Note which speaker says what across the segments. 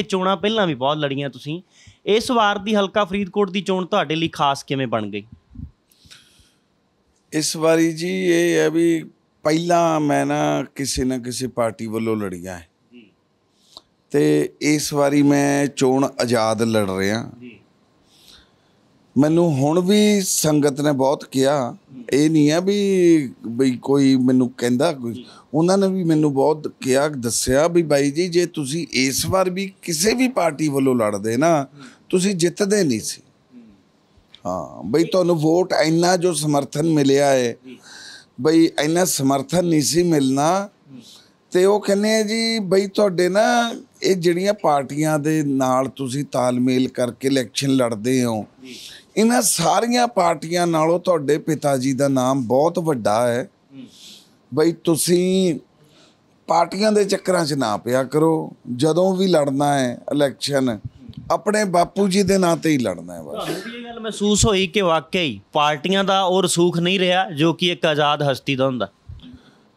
Speaker 1: ਇਹ ਚੋਣਾਂ ਪਹਿਲਾਂ ਵੀ ਬਹੁਤ ਲੜੀਆਂ ਤੁਸੀਂ ਇਸ ਵਾਰ ਦੀ ਹਲਕਾ ਫਰੀਦਕੋਟ ਦੀ ਚੋਣ ਤੁਹਾਡੇ ਲਈ ਖਾਸ ਕਿਵੇਂ
Speaker 2: ਬਣ ਗਈ ਇਸ ਵਾਰੀ ਜੀ ਇਹ ਹੈ ਵੀ ਪਹਿਲਾਂ ਮੈਂ ਨਾ ਕਿਸੇ ਨਾ ਕਿਸੇ ਪਾਰਟੀ ਵੱਲੋਂ ਲੜੀਆਂ ਹੈ ਤੇ ਇਸ ਵਾਰੀ ਮੈਂ ਚੋਣ ਆਜ਼ਾਦ ਲੜ ਰਿਹਾ ਜੀ ਮੈਨੂੰ ਹੁਣ ਵੀ ਸੰਗਤ ਨੇ ਬਹੁਤ ਕਿਹਾ ਇਹ ਨਹੀਂ ਆ ਵੀ ਬਈ ਕੋਈ ਮੈਨੂੰ ਕਹਿੰਦਾ ਕੋਈ ਉਹਨਾਂ ਨੇ ਵੀ ਮੈਨੂੰ ਬਹੁਤ ਕਿਹਾ ਦੱਸਿਆ ਵੀ ਬਾਈ ਜੀ ਜੇ ਤੁਸੀਂ ਇਸ ਵਾਰ ਵੀ ਕਿਸੇ ਵੀ ਪਾਰਟੀ ਵੱਲੋਂ ਲੜਦੇ ਨਾ ਤੁਸੀਂ ਜਿੱਤਦੇ ਨਹੀਂ ਸੀ ਹਾਂ ਬਈ ਤੁਹਾਨੂੰ ਵੋਟ ਇੰਨਾ ਜੋ ਸਮਰਥਨ ਮਿਲਿਆ ਹੈ ਬਈ ਇੰਨਾ ਸਮਰਥਨ ਨਹੀਂ ਸੀ ਮਿਲਣਾ ਤੇ ਉਹ ਕਹਿੰਦੇ ਆ ਜੀ ਬਈ ਤੁਹਾਡੇ ਨਾ ਇਹ ਜਿਹੜੀਆਂ ਪਾਰਟੀਆਂ ਦੇ ਨਾਲ ਤੁਸੀਂ ਤਾਲਮੇਲ ਕਰਕੇ ਇਲੈਕਸ਼ਨ ਲੜਦੇ ਹੋ ਇਹਨਾਂ ਸਾਰੀਆਂ ਪਾਰਟੀਆਂ ਨਾਲੋਂ ਤੁਹਾਡੇ ਪਿਤਾ ਜੀ ਦਾ ਨਾਮ ਬਹੁਤ ਵੱਡਾ ਹੈ ਬਈ ਤੁਸੀਂ ਪਾਰਟੀਆਂ ਦੇ ਚੱਕਰਾਂ 'ਚ ਨਾ ਪਿਆ ਕਰੋ ਜਦੋਂ ਵੀ ਲੜਨਾ ਹੈ ਇਲੈਕਸ਼ਨ ਆਪਣੇ ਬਾਪੂ ਜੀ ਦੇ ਨਾਂ ਤੇ ਹੀ ਲੜਨਾ ਹੈ ਬਸ ਤੁਹਾਨੂੰ
Speaker 1: ਵੀ ਇਹ ਗੱਲ ਮਹਿਸੂਸ ਹੋਈ ਕਿ ਵਾਕਈ ਪਾਰਟੀਆਂ ਦਾ ਉਹ ਰਸੂਖ ਨਹੀਂ ਰਿਹਾ ਜੋ ਕਿ ਇੱਕ ਆਜ਼ਾਦ ਹਸਤੀ ਦਾ ਹੁੰਦਾ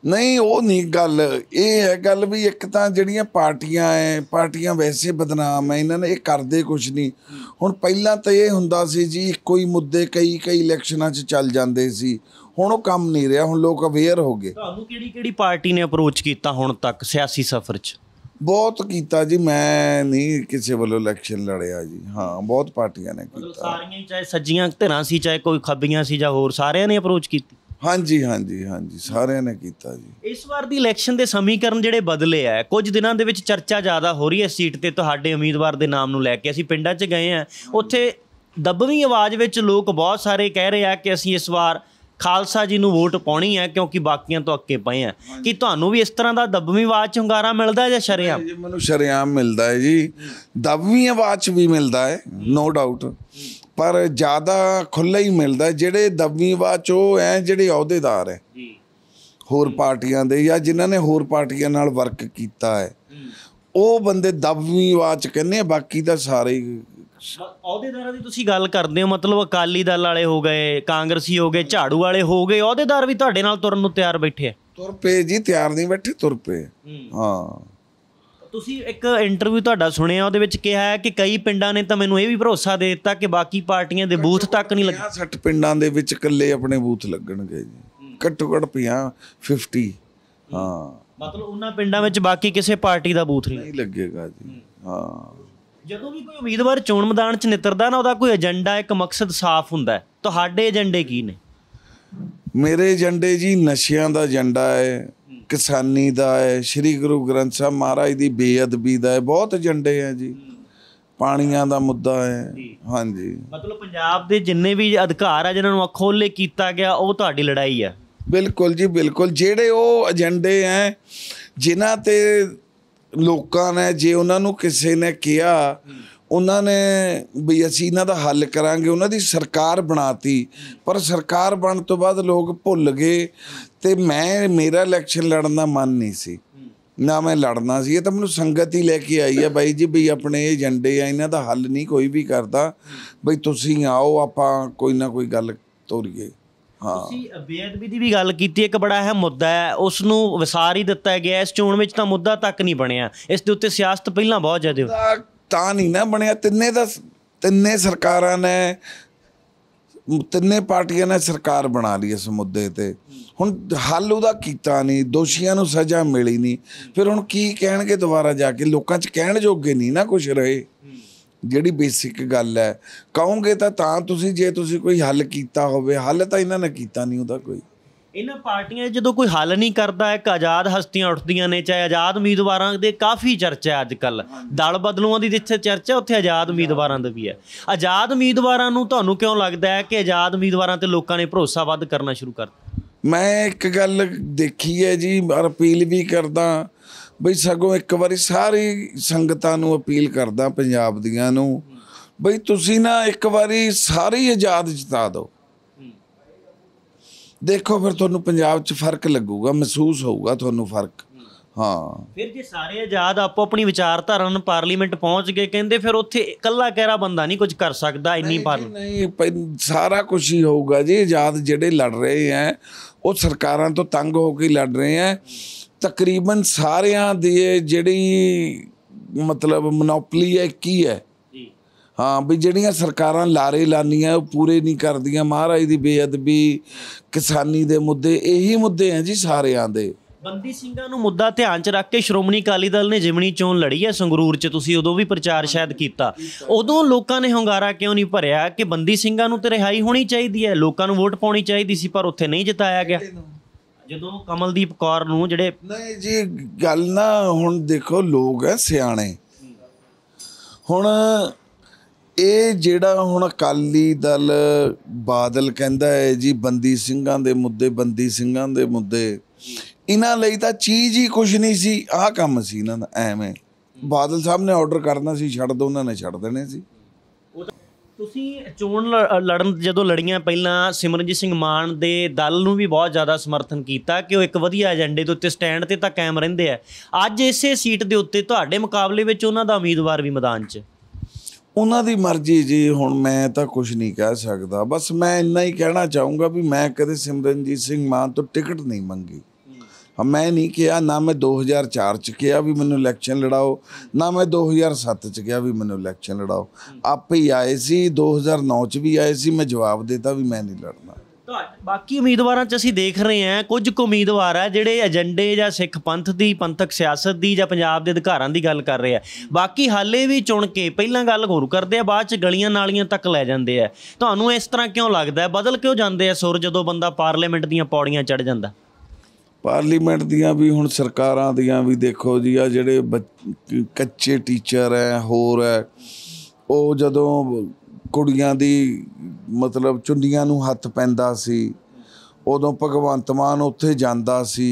Speaker 2: ਨਹੀਂ ਉਹ ਨਹੀਂ ਗੱਲ ਇਹ ਹੈ ਗੱਲ ਵੀ ਇੱਕ ਤਾਂ ਜਿਹੜੀਆਂ ਪਾਰਟੀਆਂ ਐ ਪਾਰਟੀਆਂ ਵੈਸੇ ਬਦਨਾਮ ਐ ਇਹਨਾਂ ਨੇ ਇਹ ਕਰਦੇ ਕੁਝ ਨਹੀਂ ਹੁਣ ਪਹਿਲਾਂ ਤਾਂ ਇਹ ਹੁੰਦਾ ਸੀ ਜੀ ਕੋਈ ਮੁੱਦੇ ਕਈ ਕਈ ਇਲੈਕਸ਼ਨਾਂ 'ਚ ਚੱਲ ਜਾਂਦੇ ਸੀ ਹੁਣ ਉਹ ਕੰਮ ਨਹੀਂ ਰਿਹਾ ਹੁਣ ਲੋਕ ਅਵੇਅਰ ਹੋ ਗਏ
Speaker 1: ਤੁਹਾਨੂੰ ਕਿਹੜੀ ਕਿਹੜੀ ਪਾਰਟੀ ਨੇ ਅਪਰੋਚ ਕੀਤਾ ਹੁਣ ਤੱਕ ਸਿਆਸੀ ਸਫ਼ਰ 'ਚ
Speaker 2: ਬਹੁਤ ਕੀਤਾ ਜੀ ਮੈਂ ਨਹੀਂ ਕਿਸੇ ਵੱਲੋਂ ਇਲੈਕਸ਼ਨ ਲੜਿਆ ਜੀ ਹਾਂ ਬਹੁਤ ਪਾਰਟੀਆਂ ਨੇ ਕੀਤਾ
Speaker 1: ਸਾਰੀਆਂ ਚਾਹੇ ਸੱਜੀਆਂ ਧਿਰਾਂ ਸੀ ਚਾਹੇ ਕੋਈ ਖੱਬੀਆਂ ਸੀ ਜਾਂ ਹੋਰ ਸਾਰਿਆਂ ਨੇ ਅਪਰੋਚ ਕੀਤੀ ਹਾਂਜੀ ਹਾਂਜੀ ਹਾਂਜੀ ਸਾਰਿਆਂ ਨੇ ਕੀਤਾ ਜੀ ਇਸ ਵਾਰ ਦੀ ਇਲੈਕਸ਼ਨ ਦੇ ਸਮੀਕਰਨ ਜਿਹੜੇ ਬਦਲੇ ਆ ਕੁਝ ਦਿਨਾਂ ਦੇ ਵਿੱਚ ਚਰਚਾ ਜ਼ਿਆਦਾ ਹੋ ਰਹੀ ਹੈ ਸੀਟ ਤੇ ਤੁਹਾਡੇ ਉਮੀਦਵਾਰ ਦੇ ਨਾਮ ਨੂੰ ਲੈ ਕੇ ਅਸੀਂ ਪਿੰਡਾਂ 'ਚ ਗਏ ਆ ਉੱਥੇ ਦੱਬਵੀਂ ਆਵਾਜ਼ ਵਿੱਚ ਲੋਕ ਬਹੁਤ ਸਾਰੇ ਕਹਿ ਰਹੇ ਆ ਕਿ ਅਸੀਂ ਇਸ ਵਾਰ ਖਾਲਸਾ ਜੀ ਨੂੰ ਵੋਟ ਪਾਉਣੀ ਹੈ ਕਿਉਂਕਿ ਬਾਕੀਆਂ ਤੋਂ ਅੱਕੇ ਪਏ ਆ ਕਿ ਤੁਹਾਨੂੰ ਵੀ ਇਸ ਤਰ੍ਹਾਂ ਦਾ ਦੱਬਵੀਂ ਆਵਾਜ਼ ਚ ਮਿਲਦਾ ਜਾਂ ਸ਼ਰਿਆਮ
Speaker 2: ਮੈਨੂੰ ਸ਼ਰਿਆਮ ਮਿਲਦਾ ਹੈ ਜੀ ਦੱਬਵੀਂ ਆਵਾਜ਼ ਵੀ ਮਿਲਦਾ ਹੈ ਨੋ ਡਾਊਟ ਪਰ ਜ਼ਿਆਦਾ ਖੁੱਲਾ ਹੀ ਮਿਲਦਾ ਜਿਹੜੇ ਦਬਵੀਂਵਾ ਉਹ ਐ ਜਿਹੜੇ ਅਹੁਦੇਦਾਰ ਐ ਜੀ ਹੋਰ ਪਾਰਟੀਆਂ ਦੇ ਜਾਂ ਜਿਨ੍ਹਾਂ ਨੇ ਹੋਰ ਪਾਰਟੀਆਂ ਨਾਲ ਵਰਕ ਕੀਤਾ ਹੈ ਉਹ ਬੰਦੇ ਦਬਵੀਂ ਆਵਾਜ਼ ਕਹਿੰਦੇ ਬਾਕੀ ਤਾਂ ਸਾਰੇ
Speaker 1: ਅਹੁਦੇਦਾਰਾਂ ਦੀ ਤੁਸੀਂ ਗੱਲ ਕਰਦੇ ਹੋ ਮਤਲਬ ਅਕਾਲੀ ਦਲ ਵਾਲੇ ਹੋ ਗਏ ਕਾਂਗਰਸੀ ਹੋ ਗਏ ਝਾੜੂ ਵਾਲੇ ਹੋ ਗਏ ਅਹੁਦੇਦਾਰ ਵੀ ਤੁਹਾਡੇ ਨਾਲ ਤੁਰਨ ਨੂੰ ਤਿਆਰ ਬੈਠੇ ਆ
Speaker 2: ਤੁਰ ਪਏ ਜੀ ਤਿਆਰ ਨਹੀਂ ਬੈਠੇ ਤੁਰ ਪਏ ਹਾਂ
Speaker 1: ਤੁਸੀਂ ਇੱਕ ਇੰਟਰਵਿਊ ਤੁਹਾਡਾ ਸੁਣਿਆ ਉਹਦੇ ਵਿੱਚ ਕਿਹਾ ਹੈ ਕਿ ਕਈ ਪਿੰਡਾਂ ਨੇ ਤਾਂ ਮੈਨੂੰ ਇਹ ਵੀ ਭਰੋਸਾ ਦੇ ਦਿੱਤਾ ਕਿ ਬਾਕੀ ਪਾਰਟੀਆਂ ਦੇ ਬੂਥ ਤੱਕ ਨਹੀਂ ਲੱਗੇ
Speaker 2: 60 ਪਿੰਡਾਂ ਦੇ ਵਿੱਚ ਇਕੱਲੇ ਆਪਣੇ ਬੂਥ ਲੱਗਣਗੇ ਜੀ ਘੱਟੋ ਘੱਟ 50 50 ਹਾਂ
Speaker 1: ਮਤਲਬ ਉਹਨਾਂ ਪਿੰਡਾਂ ਵਿੱਚ ਬਾਕੀ ਕਿਸੇ ਪਾਰਟੀ ਦਾ ਬੂਥ ਨਹੀਂ ਲੱਗੇਗਾ ਜੀ ਹਾਂ ਜਦੋਂ ਵੀ ਕੋਈ ਉਮੀਦਵਾਰ ਚੋਣ ਮੈਦਾਨ 'ਚ ਨਿਤਰਦਾ ਨਾ ਉਹਦਾ ਕੋਈ ਏਜੰਡਾ ਇੱਕ ਮਕਸਦ ਸਾਫ਼ ਹੁੰਦਾ ਤੁਹਾਡੇ ਏਜੰਡੇ ਕੀ ਨੇ
Speaker 2: ਮੇਰੇ ਏਜੰਡੇ ਜੀ ਨਸ਼ਿਆਂ ਦਾ ਏਜੰਡਾ ਹੈ ਕਿਸਾਨੀ ਦਾ ਹੈ ਸ੍ਰੀ ਗੁਰੂ ਗ੍ਰੰਥ ਸਾਹਿਬ ਮਹਾਰਾਜ ਦੀ ਬੇਅਦਬੀ ਦਾ ਹੈ ਬਹੁਤ ਏਜੰਡੇ ਆ ਜੀ ਪਾਣੀਆਂ ਦਾ ਮੁੱਦਾ ਹੈ ਹਾਂਜੀ ਮਤਲਬ
Speaker 1: ਪੰਜਾਬ ਦੇ ਜਿੰਨੇ ਵੀ ਅਧਿਕਾਰ ਆ ਜਿਨ੍ਹਾਂ ਨੂੰ ਅਖੋਲੇ ਕੀਤਾ ਗਿਆ ਉਹ ਤੁਹਾਡੀ ਲੜਾਈ ਆ
Speaker 2: ਬਿਲਕੁਲ ਜੀ ਬਿਲਕੁਲ ਜਿਹੜੇ ਉਹ ਏਜੰਡੇ ਐ ਜਿਨ੍ਹਾਂ ਤੇ ਲੋਕਾਂ ਨੇ ਜੇ ਉਹਨਾਂ ਨੂੰ ਕਿਸੇ ਨੇ ਕਿਹਾ ਉਹਨਾਂ ਨੇ ਵੀ ਅਸੀਂ ਇਹਨਾਂ ਦਾ ਹੱਲ ਕਰਾਂਗੇ ਉਹਨਾਂ ਦੀ ਸਰਕਾਰ ਬਣਾਤੀ ਪਰ ਸਰਕਾਰ ਬਣਨ ਤੋਂ ਬਾਅਦ ਲੋਕ ਭੁੱਲ ਗਏ ਤੇ ਮੈਂ ਮੇਰਾ ਇਲੈਕਸ਼ਨ ਲੜਨ ਦਾ ਮਨ ਨਹੀਂ ਸੀ ਨਾ ਮੈਂ ਲੜਨਾ ਸੀ ਇਹ ਤਾਂ ਮੈਨੂੰ ਸੰਗਤ ਹੀ ਲੈ ਕੇ ਆਈ ਆ ਬਾਈ ਜੀ ਵੀ ਆਪਣੇ ਏਜੰਡੇ ਆ ਇਹਨਾਂ ਦਾ ਹੱਲ ਨਹੀਂ ਕੋਈ ਵੀ ਕਰਦਾ ਬਈ ਤੁਸੀਂ ਆਓ ਆਪਾਂ ਕੋਈ ਨਾ ਕੋਈ ਗੱਲ ਤੋਰੀਏ ਹਾਂ ਤੁਸੀਂ
Speaker 1: ਬੇਅਦਬੀ ਦੀ ਵੀ ਗੱਲ ਕੀਤੀ ਇੱਕ ਬੜਾ ਹੈ ਮੁੱਦਾ ਹੈ ਉਸ ਨੂੰ ਵਿਸਾਰ ਹੀ ਦਿੱਤਾ ਗਿਆ ਇਸ ਚੋਣ ਵਿੱਚ ਤਾਂ ਮੁੱਦਾ ਤੱਕ ਨਹੀਂ ਬਣਿਆ ਇਸ ਦੇ ਉੱਤੇ ਸਿਆਸਤ ਪਹਿਲਾਂ ਬਹੁਤ ਜ਼ਿਆਦਾ
Speaker 2: ਤਾਂ ਨਹੀਂ ਨਾ ਬਣਿਆ ਤਿੰਨੇ ਦਾ ਤਿੰਨੇ ਸਰਕਾਰਾਂ ਨੇ ਤਿੰਨੇ ਪਾਰਟੀਆਂ ਨੇ ਸਰਕਾਰ ਬਣਾ ਲਈ ਇਸ ਮੁੱਦੇ ਤੇ ਹੁਣ ਹੱਲ ਉਹਦਾ ਕੀਤਾ ਨਹੀਂ ਦੋਸ਼ੀਆਂ ਨੂੰ ਸਜ਼ਾ ਮਿਲੀ ਨਹੀਂ ਫਿਰ ਹੁਣ ਕੀ ਕਹਿਣਗੇ ਦੁਬਾਰਾ ਜਾ ਕੇ ਲੋਕਾਂ 'ਚ ਕਹਿਣ ਜੋਗੇ ਨਹੀਂ ਨਾ ਕੁਝ ਰਹੇ ਜਿਹੜੀ ਬੇਸਿਕ ਗੱਲ ਹੈ ਕਹੋਗੇ ਤਾਂ ਤਾਂ ਤੁਸੀਂ ਜੇ ਤੁਸੀਂ ਕੋਈ ਹੱਲ ਕੀਤਾ ਹੋਵੇ ਹੱਲ ਤਾਂ ਇਹਨਾਂ ਨੇ ਕੀਤਾ ਨਹੀਂ ਉਹਦਾ ਕੋਈ
Speaker 1: ਇਹਨਾਂ ਪਾਰਟੀਆਂ ਜਦੋਂ ਕੋਈ ਹੱਲ ਨਹੀਂ ਕਰਦਾ ਇੱਕ ਆਜ਼ਾਦ ਹਸਤੀਆਂ ਉੱਠਦੀਆਂ ਨੇ ਚਾਹੇ ਆਜ਼ਾਦ ਉਮੀਦਵਾਰਾਂ ਦੇ ਕਾਫੀ ਚਰਚਾ ਹੈ ਅੱਜ ਕੱਲ ਦਲ ਬਦਲੂਆਂ ਦੀ ਜਿੱਥੇ ਚਰਚਾ ਉੱਥੇ ਆਜ਼ਾਦ ਉਮੀਦਵਾਰਾਂ ਦਾ ਵੀ ਹੈ ਆਜ਼ਾਦ ਉਮੀਦਵਾਰਾਂ ਨੂੰ ਤੁਹਾਨੂੰ ਕਿਉਂ ਲੱਗਦਾ ਹੈ ਕਿ ਆਜ਼ਾਦ ਉਮੀਦਵਾਰਾਂ ਤੇ ਲੋਕਾਂ ਨੇ ਭਰੋਸਾ ਵੱਧ ਕਰਨਾ ਸ਼ੁਰੂ ਕਰ ਦਿੱਤਾ
Speaker 2: ਮੈਂ ਇੱਕ ਗੱਲ ਦੇਖੀ ਹੈ ਜੀ ਅਪੀਲ ਵੀ ਕਰਦਾ ਬਈ ਸਗੋਂ ਇੱਕ ਵਾਰੀ ਸਾਰੀ ਸੰਗਤਾਂ ਨੂੰ ਅਪੀਲ ਕਰਦਾ ਪੰਜਾਬ ਦੀਆਂ ਨੂੰ ਬਈ ਤੁਸੀਂ ਨਾ ਇੱਕ ਵਾਰੀ ਸਾਰੀ ਆਜ਼ਾਦ ਜਿਤਾ ਦਿਓ ਦੇਖੋ ਫਿਰ ਤੁਹਾਨੂੰ ਪੰਜਾਬ 'ਚ ਫਰਕ ਲੱਗੂਗਾ ਮਹਿਸੂਸ ਹੋਊਗਾ ਤੁਹਾਨੂੰ ਫਰਕ ਹਾਂ
Speaker 1: ਫਿਰ ਜੇ ਸਾਰੇ ਆਜ਼ਾਦ ਆਪੋ ਆਪਣੀ ਵਿਚਾਰਧਾਰਾ ਨੂੰ ਪਾਰਲੀਮੈਂਟ ਪਹੁੰਚ ਗਏ ਕਹਿੰਦੇ ਫਿਰ ਉੱਥੇ ਇਕੱਲਾ ਕਹਿਰਾ ਬੰਦਾ ਨਹੀਂ ਕੁਝ ਕਰ ਸਕਦਾ ਇੰਨੀ ਪਰ ਨਹੀਂ
Speaker 2: ਸਾਰਾ ਕੁਝ ਹੀ ਹੋਊਗਾ ਜੀ ਆਜ਼ਾਦ ਜਿਹੜੇ ਲੜ ਰਹੇ ਆ ਉਹ ਸਰਕਾਰਾਂ ਤੋਂ ਤੰਗ ਹੋ ਕੇ ਲੜ ਰਹੇ ਆ ਤਕਰੀਬਨ ਸਾਰਿਆਂ ਦੀ ਜਿਹੜੀ ਮਤਲਬ ਮੋਨੋਪਲੀ ਹੈ ਕੀ ਹੈ ਹਾਂ ਵੀ ਜਿਹੜੀਆਂ ਸਰਕਾਰਾਂ ਲਾਰੇ ਲਾਨੀਆਂ ਉਹ ਪੂਰੇ ਨਹੀਂ ਕਰਦੀਆਂ ਮਹਾਰਾਜ ਦੀ ਬੇਅਦਬੀ ਕਿਸਾਨੀ ਦੇ ਮੁੱਦੇ ਇਹੀ ਮੁੱਦੇ ਆ ਜੀ ਸਾਰਿਆਂ ਦੇ
Speaker 1: ਬੰਦੀ ਸਿੰਘਾਂ ਨੂੰ ਮੁੱਦਾ ਧਿਆਨ 'ਚ ਰੱਖ ਕੇ ਸ਼੍ਰੋਮਣੀ ਅਕਾਲੀ ਦਲ ਨੇ ਜਿਮਣੀ ਚੋਣ ਲੜੀ ਹੈ ਸੰਗਰੂਰ 'ਚ ਤੁਸੀਂ ਉਦੋਂ ਵੀ ਪ੍ਰਚਾਰ ਸ਼ਾਇਦ ਕੀਤਾ ਉਦੋਂ ਲੋਕਾਂ ਨੇ ਹੰਗਾਰਾ ਕਿਉਂ ਨਹੀਂ ਭਰਿਆ ਕਿ ਬੰਦੀ ਸਿੰਘਾਂ ਨੂੰ ਤੇ ਰਿਹਾਈ ਹੋਣੀ ਚਾਹੀਦੀ ਹੈ ਲੋਕਾਂ ਨੂੰ ਵੋਟ ਪਾਉਣੀ ਚਾਹੀਦੀ ਸੀ ਪਰ ਉੱਥੇ ਨਹੀਂ ਜਿਤਾਇਆ ਗਿਆ ਜਦੋਂ ਕਮਲਦੀਪ ਕੌਰ ਨੂੰ
Speaker 2: ਜਿਹੜੇ ਨਹੀਂ ਜੀ ਗੱਲ ਨਾ ਹੁਣ ਦੇਖੋ ਲੋਕ ਹੈ ਸਿਆਣੇ ਹੁਣ ਇਹ ਜਿਹੜਾ ਹੁਣ ਅਕਾਲੀ ਦਲ ਬਾਦਲ ਕਹਿੰਦਾ ਹੈ ਜੀ ਬੰਦੀ ਸਿੰਘਾਂ ਦੇ ਮੁੱਦੇ ਬੰਦੀ ਸਿੰਘਾਂ ਦੇ ਮੁੱਦੇ ਇਹਨਾਂ ਲਈ ਤਾਂ ਚੀਜ਼ ਹੀ ਕੁਝ ਨਹੀਂ ਸੀ ਆਹ ਕੰਮ ਸੀ ਇਹਨਾਂ ਦਾ ਐਵੇਂ ਬਾਦਲ ਸਾਹਿਬ ਨੇ ਆਰਡਰ ਕਰਨਾ ਸੀ ਛੱਡ ਦੋ ਉਹਨਾਂ ਨੇ ਛੱਡ ਦੇਣੇ ਸੀ
Speaker 1: ਤੁਸੀਂ ਚੋਣ ਲੜਨ ਜਦੋਂ ਲੜੀਆਂ ਪਹਿਲਾਂ ਸਿਮਰਨਜੀਤ ਸਿੰਘ ਮਾਨ ਦੇ ਦਲ ਨੂੰ ਵੀ ਬਹੁਤ ਜ਼ਿਆਦਾ ਸਮਰਥਨ ਕੀਤਾ ਕਿ ਉਹ ਇੱਕ ਵਧੀਆ ਏਜੰਡੇ ਦੇ ਉੱਤੇ ਸਟੈਂਡ ਤੇ ਤਾਂ ਕਾਇਮ ਰਹਿੰਦੇ ਆ ਅੱਜ ਇਸੇ ਸੀਟ ਦੇ ਉੱਤੇ ਤੁਹਾਡੇ ਮੁਕਾਬਲੇ ਵਿੱਚ ਉਹਨਾਂ ਦਾ ਉਮੀਦਵਾਰ ਵੀ ਮੈਦਾਨ 'ਚ
Speaker 2: ਉਹਨਾਂ ਦੀ ਮਰਜ਼ੀ ਜੀ ਹੁਣ ਮੈਂ ਤਾਂ ਕੁਝ ਨਹੀਂ ਕਹਿ ਸਕਦਾ ਬਸ ਮੈਂ ਇੰਨਾ ਹੀ ਕਹਿਣਾ ਚਾਹੂੰਗਾ ਵੀ ਮੈਂ ਕਦੇ ਸਿਮਰਨਜੀਤ ਸਿੰਘ ਮਾਨ ਤੋਂ ਟਿਕਟ ਨਹੀਂ ਮੰਗੀ ਮੈਂ ਨਹੀਂ ਕਿਹਾ ਨਾ ਮੈਂ 2004 ਚ ਕਿਹਾ ਵੀ ਮੈਨੂੰ ਇਲੈਕਸ਼ਨ ਲੜਾਓ ਨਾ ਮੈਂ 2007 ਚ ਕਿਹਾ ਵੀ ਮੈਨੂੰ ਇਲੈਕਸ਼ਨ ਲੜਾਓ ਆਪੇ ਹੀ ਆਏ ਸੀ 2009 ਚ ਵੀ ਆਏ ਸੀ ਮੈਂ ਜਵਾਬ ਦਿੱਤਾ ਵੀ ਮੈਂ ਨਹੀਂ ਲੜਨਾ
Speaker 1: ਬਾਕੀ ਉਮੀਦਵਾਰਾਂ 'ਚ ਅਸੀਂ ਦੇਖ ਰਹੇ ਹਾਂ ਕੁਝ ਕੁ ਉਮੀਦਵਾਰ ਆ ਜਿਹੜੇ ਏਜੰਡੇ ਜਾਂ ਸਿੱਖ ਪੰਥ ਦੀ ਪੰਥਕ ਸਿਆਸਤ ਦੀ ਜਾਂ ਪੰਜਾਬ ਦੇ ਅਧਿਕਾਰਾਂ ਦੀ ਗੱਲ ਕਰ ਰਹੇ ਆ ਬਾਕੀ ਹਾਲੇ ਵੀ ਚੁਣ ਕੇ ਪਹਿਲਾਂ ਗੱਲ ਹੋਰ ਕਰਦੇ ਆ ਬਾਅਦ 'ਚ ਗਲੀਆਂ ਨਾਲੀਆਂ ਤੱਕ ਲੈ ਜਾਂਦੇ ਆ ਤੁਹਾਨੂੰ ਇਸ ਤਰ੍ਹਾਂ ਕਿਉਂ ਲੱਗਦਾ ਹੈ ਬਦਲ ਕਿਉਂ ਜਾਂਦੇ ਆ ਸੁਰ ਜਦੋਂ ਬੰਦਾ ਪਾਰਲੀਮੈਂਟ ਦੀਆਂ ਪੌੜੀਆਂ ਚੜ ਜਾਂਦਾ
Speaker 2: ਪਾਰਲੀਮੈਂਟ ਦੀਆਂ ਵੀ ਹੁਣ ਸਰਕਾਰਾਂ ਦੀਆਂ ਵੀ ਦੇਖੋ ਜੀ ਆ ਜਿਹੜੇ ਕੱਚੇ ਟੀਚਰ ਐ ਹੋਰ ਐ ਉਹ ਜਦੋਂ ਕੁੜੀਆਂ ਦੀ ਮਤਲਬ ਚੁੰਡੀਆਂ ਨੂੰ ਹੱਥ ਪੈਂਦਾ ਸੀ ਉਦੋਂ ਭਗਵੰਤ ਮਾਨ ਉੱਥੇ ਜਾਂਦਾ ਸੀ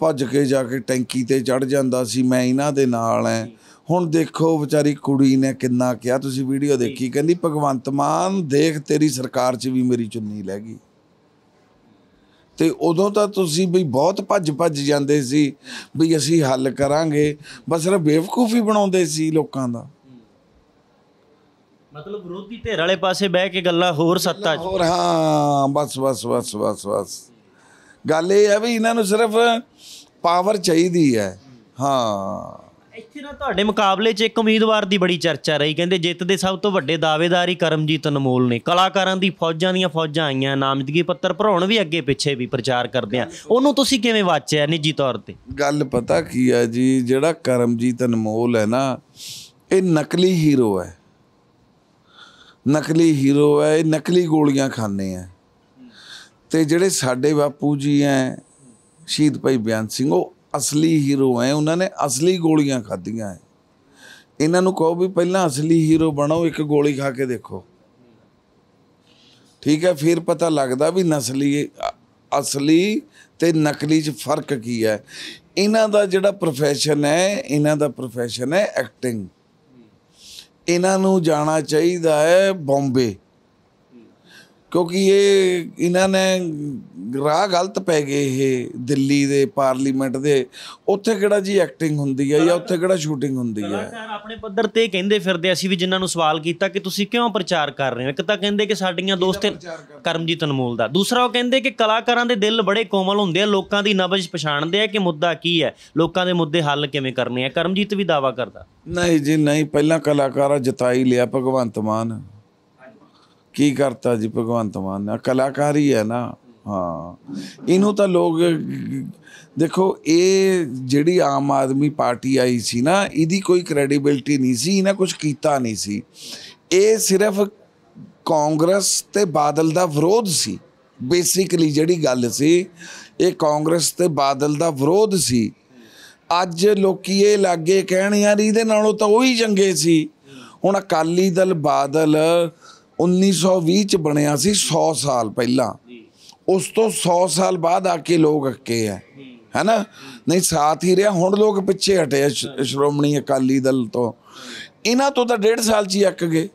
Speaker 2: ਭੱਜ ਕੇ ਜਾ ਕੇ ਟੈਂਕੀ ਤੇ ਚੜ ਜਾਂਦਾ ਸੀ ਮੈਂ ਇਹਨਾਂ ਦੇ ਨਾਲ ਐ ਹੁਣ ਦੇਖੋ ਵਿਚਾਰੀ ਕੁੜੀ ਨੇ ਕਿੰਨਾ ਕਿਹਾ ਤੁਸੀਂ ਵੀਡੀਓ ਦੇਖੀ ਕਹਿੰਦੀ ਭਗਵੰਤ ਮਾਨ ਦੇਖ ਤੇਰੀ ਸਰਕਾਰ 'ਚ ਵੀ ਮੇਰੀ ਚੁੰਨੀ ਲੈ ਗਈ ਤੇ ਉਦੋਂ ਤਾਂ ਤੁਸੀਂ ਵੀ ਬਹੁਤ ਭੱਜ ਭੱਜ ਜਾਂਦੇ ਸੀ ਵੀ ਅਸੀਂ ਹੱਲ ਕਰਾਂਗੇ ਬਸ ਰ ਬੇਵਕੂਫੀ ਬਣਾਉਂਦੇ ਸੀ ਲੋਕਾਂ ਦਾ
Speaker 1: ਮਤਲਬ ਵਿਰੋਧੀ
Speaker 2: ਧਿਰ ਵਾਲੇ ਪਾਸੇ ਬਹਿ ਕੇ ਗੱਲਾਂ ਹੋਰ ਸੱਤਾ 'ਚ ਹੋਰ ਹਾਂ ਬਸ ਬਸ ਬਸ ਬਸ ਬਸ ਗੱਲ ਇਹ ਹੈ ਵੀ ਇਹਨਾਂ ਨੂੰ ਸਿਰਫ ਪਾਵਰ ਚਾਹੀਦੀ ਹੈ ਹਾਂ
Speaker 1: ਇੱਥੇ ਨਾ ਤੁਹਾਡੇ ਮੁਕਾਬਲੇ 'ਚ ਇੱਕ ਉਮੀਦਵਾਰ ਦੀ ਬੜੀ ਚਰਚਾ ਰਹੀ ਕਹਿੰਦੇ ਜਿੱਤ ਦੇ ਸਭ ਤੋਂ ਵੱਡੇ ਦਾਅਵੇਦਾਰ ਹੀ ਕਰਮਜੀਤ ਅਨਮੋਲ ਨੇ ਕਲਾਕਾਰਾਂ ਦੀ ਫੌਜਾਂ ਦੀਆਂ ਫੌਜਾਂ ਆਈਆਂ ਨਾਮਜ਼ਦਗੀ ਪੱਤਰ ਭਰਾਉਣ ਵੀ ਅੱਗੇ ਪਿੱਛੇ ਵੀ ਪ੍ਰਚਾਰ ਕਰਦੇ ਆ ਉਹਨੂੰ ਤੁਸੀਂ ਕਿਵੇਂ ਵਾਚਿਆ ਨਿੱਜੀ
Speaker 2: ਤੌਰ ਤੇ ਗੱਲ ਪਤਾ ਕੀ ਆ ਜੀ ਜਿਹੜਾ ਕਰਮਜੀਤ ਅਨਮੋਲ ਹੈ ਨਾ ਇਹ ਨਕਲੀ ਹੀਰੋ ਹੈ ਨਕਲੀ ਹੀਰੋ ਐ ਇਹ ਨਕਲੀ ਗੋਲੀਆਂ ਖਾਣੇ ਆ ਤੇ ਜਿਹੜੇ ਸਾਡੇ ਬਾਪੂ ਜੀ ਐ ਸ਼ਹੀਦ ਭਾਈ ਬਿਆਨ ਸਿੰਘ ਉਹ ਅਸਲੀ ਹੀਰੋ ਐ ਉਹਨਾਂ ਨੇ ਅਸਲੀ ਗੋਲੀਆਂ ਖਾਧੀਆਂ ਐ ਇਹਨਾਂ ਨੂੰ ਕਹੋ ਵੀ ਪਹਿਲਾਂ ਅਸਲੀ ਹੀਰੋ ਬਣੋ ਇੱਕ ਗੋਲੀ ਖਾ ਕੇ ਦੇਖੋ ਠੀਕ ਐ ਫਿਰ ਪਤਾ ਲੱਗਦਾ ਵੀ ਨਸਲੀ ਅਸਲੀ ਤੇ ਨਕਲੀ 'ਚ ਫਰਕ ਕੀ ਐ ਇਹਨਾਂ ਦਾ ਜਿਹੜਾ ਪ੍ਰੋਫੈਸ਼ਨ ਐ ਇਹਨਾਂ ਦਾ ਪ੍ਰੋਫੈਸ਼ਨ ਐ ਐਕਟਿੰਗ ਇਹਨਾਂ ਨੂੰ ਜਾਣਾ ਚਾਹੀਦਾ ਹੈ ਬੰਬੇ ਕਿਉਂਕਿ ਇਹ ਇਹਨਾਂ ਨੇ ਰਾਹ ਗਲਤ ਪੈ ਗਏ ਇਹ ਦਿੱਲੀ ਦੇ ਪਾਰਲੀਮੈਂਟ ਦੇ ਉੱਥੇ ਕਿਹੜਾ ਜੀ ਐਕਟਿੰਗ ਹੁੰਦੀ ਹੈ ਜਾਂ ਉੱਥੇ ਕਿਹੜਾ ਸ਼ੂਟਿੰਗ ਹੁੰਦੀ ਹੈ
Speaker 1: ਆਪਣੇ ਪੱਧਰ ਤੇ ਕਹਿੰਦੇ ਫਿਰਦੇ ਅਸੀਂ ਵੀ ਜਿਨ੍ਹਾਂ ਨੂੰ ਸਵਾਲ ਕੀਤਾ ਕਿ ਤੁਸੀਂ ਕਿਉਂ ਪ੍ਰਚਾਰ ਕਰ ਰਹੇ ਹੋ ਇੱਕ ਤਾਂ ਕਹਿੰਦੇ ਕਿ ਸਾਡੀਆਂ ਦੋਸਤ ਕਰਮਜੀਤ ਅਨਮੋਲ ਦਾ ਦੂਸਰਾ ਉਹ ਕਹਿੰਦੇ ਕਿ ਕਲਾਕਾਰਾਂ ਦੇ ਦਿਲ ਬੜੇ ਕੋਮਲ ਹੁੰਦੇ ਆ ਲੋਕਾਂ ਦੀ ਨਬਜ ਪਛਾਣਦੇ ਆ ਕਿ ਮੁੱਦਾ ਕੀ ਹੈ ਲੋਕਾਂ ਦੇ ਮੁੱਦੇ ਹੱਲ ਕਿਵੇਂ ਕਰਨੇ ਆ ਕਰਮਜੀਤ ਵੀ ਦਾਵਾ ਕਰਦਾ
Speaker 2: ਨਹੀਂ ਜੀ ਨਹੀਂ ਪਹਿਲਾਂ ਕਲਾਕਾਰਾਂ ਜਿਤਾਈ ਲਿਆ ਭਗਵੰਤ ਮਾਨ ਕੀ ਕਰਤਾ ਜੀ ਭਗਵੰਤ ਮਾਨ ਨੇ ਕਲਾਕਾਰੀ ਹੈ ਨਾ ਹਾਂ ਇਹਨੂੰ ਤਾਂ ਲੋਕ ਦੇਖੋ ਇਹ ਜਿਹੜੀ ਆਮ ਆਦਮੀ ਪਾਰਟੀ ਆਈ ਸੀ ਨਾ ਇਹਦੀ ਕੋਈ ਕ੍ਰੈਡੀਬਿਲਟੀ ਨਹੀਂ ਸੀ ਇਹਨਾਂ ਕੁਝ ਕੀਤਾ ਨਹੀਂ ਸੀ ਇਹ ਸਿਰਫ ਕਾਂਗਰਸ ਤੇ ਬਾਦਲ ਦਾ ਵਿਰੋਧ ਸੀ ਬੇਸਿਕਲੀ ਜਿਹੜੀ ਗੱਲ ਸੀ ਇਹ ਕਾਂਗਰਸ ਤੇ ਬਾਦਲ ਦਾ ਵਿਰੋਧ ਸੀ ਅੱਜ ਲੋਕੀ ਇਹ ਲਾਗੇ ਕਹਿਣ ਯਾਰ ਇਹਦੇ ਨਾਲੋਂ ਤਾਂ ਉਹ ਹੀ ਚੰਗੇ ਸੀ ਹੁਣ ਅਕਾਲੀ ਦਲ ਬਾਦਲ 1920 ਚ ਬਣਿਆ ਸੀ 100 ਸਾਲ ਪਹਿਲਾਂ ਉਸ ਤੋਂ 100 ਸਾਲ ਬਾਅਦ ਆ ਕੇ ਲੋਕ ਅੱਕੇ ਆ ਹੈਨਾ ਨਹੀਂ ਸਾਥ ਹੀ ਰਿਹਾ ਹੁਣ ਲੋਕ ਪਿੱਛੇ ਹਟੇ ਸ਼੍ਰੋਮਣੀ ਅਕਾਲੀ ਦਲ ਤੋਂ ਇਹਨਾਂ ਤੋਂ ਤਾਂ 1.5 ਸਾਲ ਚ ਹੀ ਅੱਕ ਗਏ